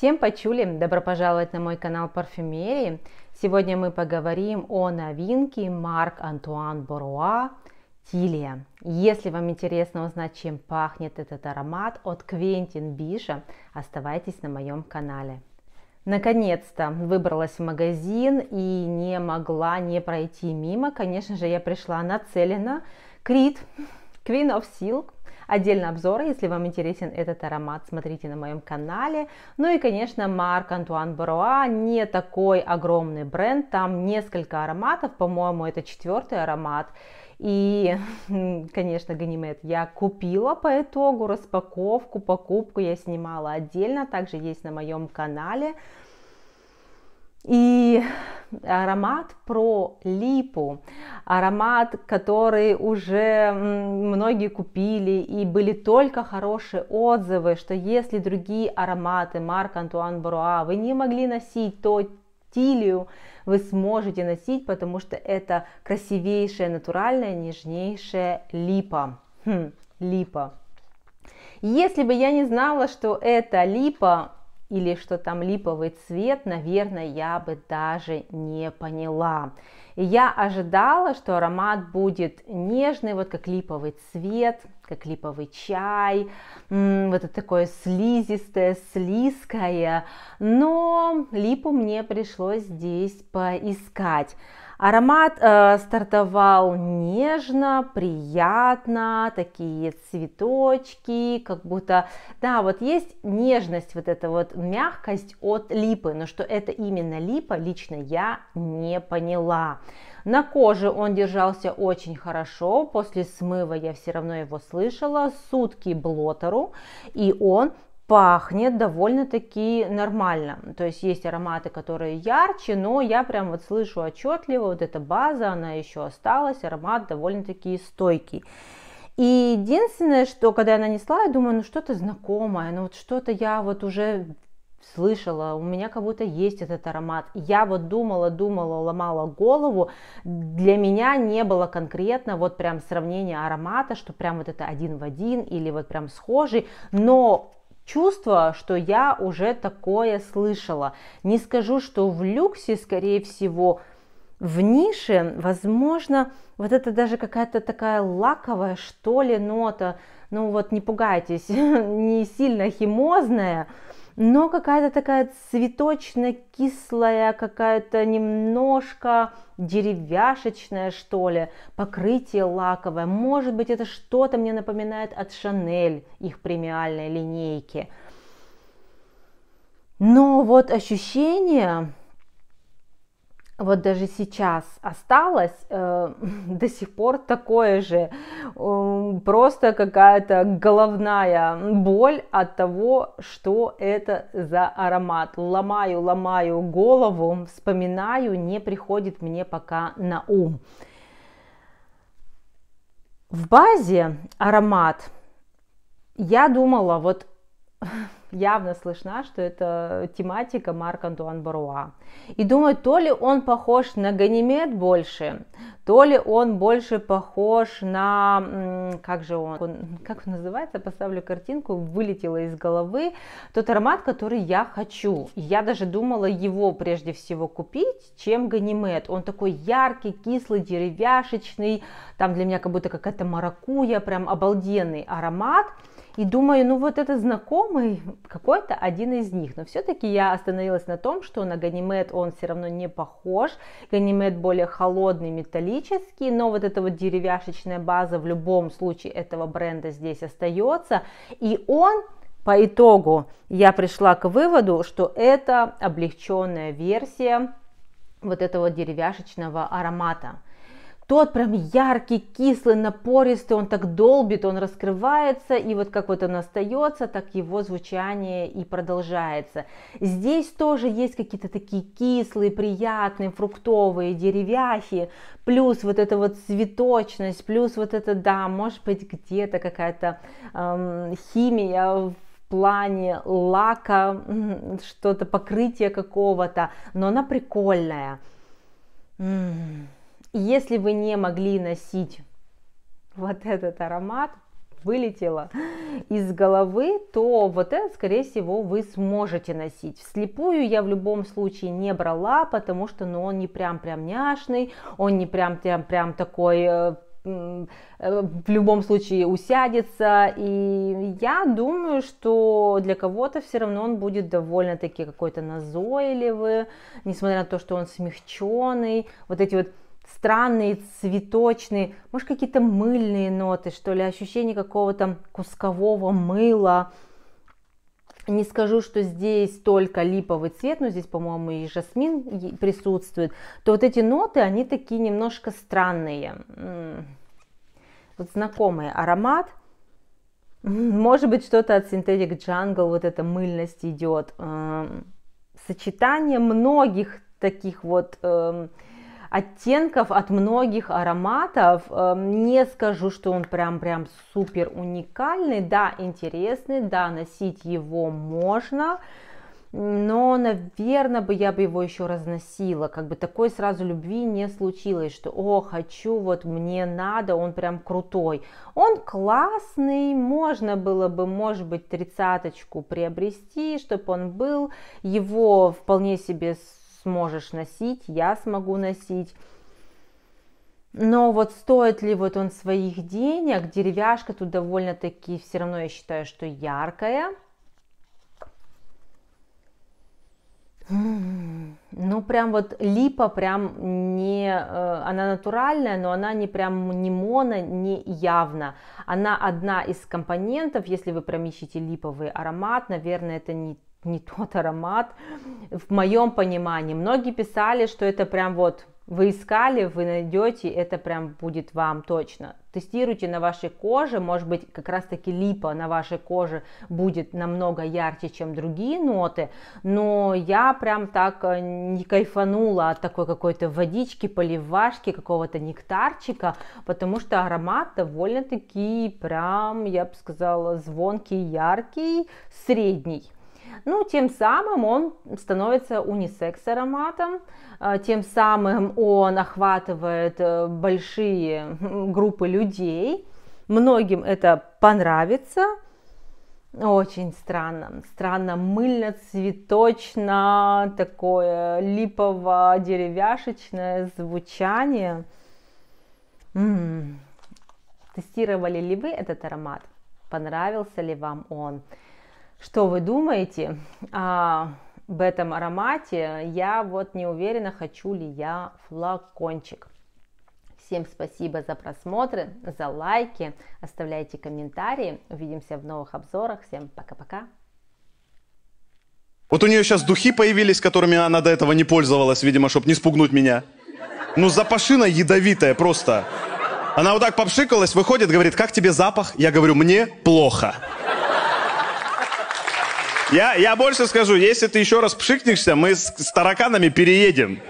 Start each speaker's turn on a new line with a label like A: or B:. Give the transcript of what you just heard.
A: Всем почули! Добро пожаловать на мой канал парфюмерии. Сегодня мы поговорим о новинке Марк Антуан Боруа Тилия. Если вам интересно узнать, чем пахнет этот аромат от Квентин Биша, оставайтесь на моем канале. Наконец-то выбралась в магазин и не могла не пройти мимо. Конечно же, я пришла нацелена. Крит, Queen of Silk – отдельно обзоры, если вам интересен этот аромат, смотрите на моем канале. Ну и, конечно, Марк Антуан Баруа не такой огромный бренд, там несколько ароматов, по-моему, это четвертый аромат. И, конечно, Ганимед я купила по итогу распаковку, покупку я снимала отдельно, также есть на моем канале. И аромат про липу, аромат, который уже многие купили и были только хорошие отзывы, что если другие ароматы Марк Антуан Бруа вы не могли носить, то тилию вы сможете носить, потому что это красивейшая, натуральная, нежнейшая липа. Хм, липа. Если бы я не знала, что это липа, или что там липовый цвет, наверное, я бы даже не поняла я ожидала, что аромат будет нежный, вот как липовый цвет, как липовый чай, вот это такое слизистое, слизкое. Но липу мне пришлось здесь поискать. Аромат э, стартовал нежно, приятно, такие цветочки, как будто, да, вот есть нежность, вот эта вот мягкость от липы, но что это именно липа, лично я не поняла. На коже он держался очень хорошо, после смыва я все равно его слышала, сутки блотеру, и он пахнет довольно-таки нормально. То есть есть ароматы, которые ярче, но я прям вот слышу отчетливо, вот эта база, она еще осталась, аромат довольно-таки стойкий. И единственное, что когда я нанесла, я думаю, ну что-то знакомое, ну вот что-то я вот уже слышала, у меня как будто есть этот аромат. Я вот думала, думала, ломала голову. Для меня не было конкретно вот прям сравнения аромата, что прям вот это один в один или вот прям схожий, но чувство, что я уже такое слышала. Не скажу, что в люксе, скорее всего, в нише, возможно, вот это даже какая-то такая лаковая, что ли, нота, ну вот не пугайтесь, не сильно химозная, но какая-то такая цветочно-кислая, какая-то немножко деревяшечная, что ли, покрытие лаковое. Может быть, это что-то мне напоминает от Шанель, их премиальной линейки. Но вот ощущение вот даже сейчас осталось э, до сих пор такое же, э, просто какая-то головная боль от того, что это за аромат. Ломаю, ломаю голову, вспоминаю, не приходит мне пока на ум. В базе аромат я думала, вот явно слышна, что это тематика Марка Антуан Баруа. И думаю, то ли он похож на Ганимед больше, то ли он больше похож на... Как же он? он как он называется? Поставлю картинку. Вылетела из головы тот аромат, который я хочу. Я даже думала его прежде всего купить, чем Ганимед. Он такой яркий, кислый, деревяшечный. Там для меня как будто какая-то маракуя, прям обалденный аромат. И думаю, ну вот это знакомый, какой-то один из них. Но все-таки я остановилась на том, что на Ганимед он все равно не похож. Ганимед более холодный, металлический, но вот эта вот деревяшечная база в любом случае этого бренда здесь остается. И он по итогу я пришла к выводу, что это облегченная версия вот этого деревяшечного аромата. Тот прям яркий, кислый, напористый, он так долбит, он раскрывается, и вот как вот он остается, так его звучание и продолжается. Здесь тоже есть какие-то такие кислые, приятные, фруктовые, деревяхи, плюс вот эта вот цветочность, плюс вот это, да, может быть, где-то какая-то эм, химия в плане лака, что-то покрытие какого-то, но она прикольная. М-м-м если вы не могли носить вот этот аромат, вылетело из головы, то вот это, скорее всего, вы сможете носить. Вслепую я в любом случае не брала, потому что ну, он не прям-прям няшный, он не прям-прям-прям такой э, э, в любом случае усядется. И я думаю, что для кого-то все равно он будет довольно-таки какой-то назойливый, несмотря на то, что он смягченный. Вот эти вот странные, цветочные, может какие-то мыльные ноты, что ли, ощущение какого-то кускового мыла. Не скажу, что здесь только липовый цвет, но здесь, по-моему, и жасмин присутствует, то вот эти ноты, они такие немножко странные. Вот знакомый аромат. Может быть, что-то от Synthetic Jungle, вот эта мыльность идет. Эм, сочетание многих таких вот эм, оттенков, от многих ароматов. Эм, не скажу, что он прям-прям супер уникальный. Да, интересный, да, носить его можно но, наверное, бы я бы его еще разносила, как бы такой сразу любви не случилось, что, о, хочу, вот мне надо, он прям крутой. Он классный, можно было бы, может быть, тридцаточку приобрести, чтобы он был, его вполне себе сможешь носить, я смогу носить. Но вот стоит ли вот он своих денег, деревяшка тут довольно-таки все равно я считаю, что яркая. Ну, прям вот липа прям не... Э, она натуральная, но она не прям не моно, не явно. Она одна из компонентов, если вы прям ищете липовый аромат, наверное, это не не тот аромат, в моем понимании. Многие писали, что это прям вот вы искали, вы найдете, это прям будет вам точно. Тестируйте на вашей коже, может быть, как раз таки липа на вашей коже будет намного ярче, чем другие ноты, но я прям так э, не кайфанула от такой какой-то водички, поливашки, какого-то нектарчика, потому что аромат довольно-таки прям, я бы сказала, звонкий, яркий, средний. Ну, тем самым он становится унисекс-ароматом, а, тем самым он охватывает э, большие группы людей. Многим это понравится. Очень странно. Странно мыльно-цветочно, такое липово-деревяшечное звучание. М-м-м. Тестировали ли вы этот аромат? Понравился ли вам он? Что вы думаете об этом аромате? Я вот не уверена, хочу ли я флакончик. Всем спасибо за просмотры, за лайки, оставляйте комментарии. Увидимся в новых обзорах. Всем пока-пока. Вот у нее сейчас духи появились, которыми она до этого не пользовалась, видимо, чтобы не спугнуть меня. Ну, запашина ядовитая просто. Она вот так попшикалась, выходит, говорит, как тебе запах? Я говорю, мне плохо. Я, я больше скажу, если ты еще раз пшикнешься, мы с, с тараканами переедем.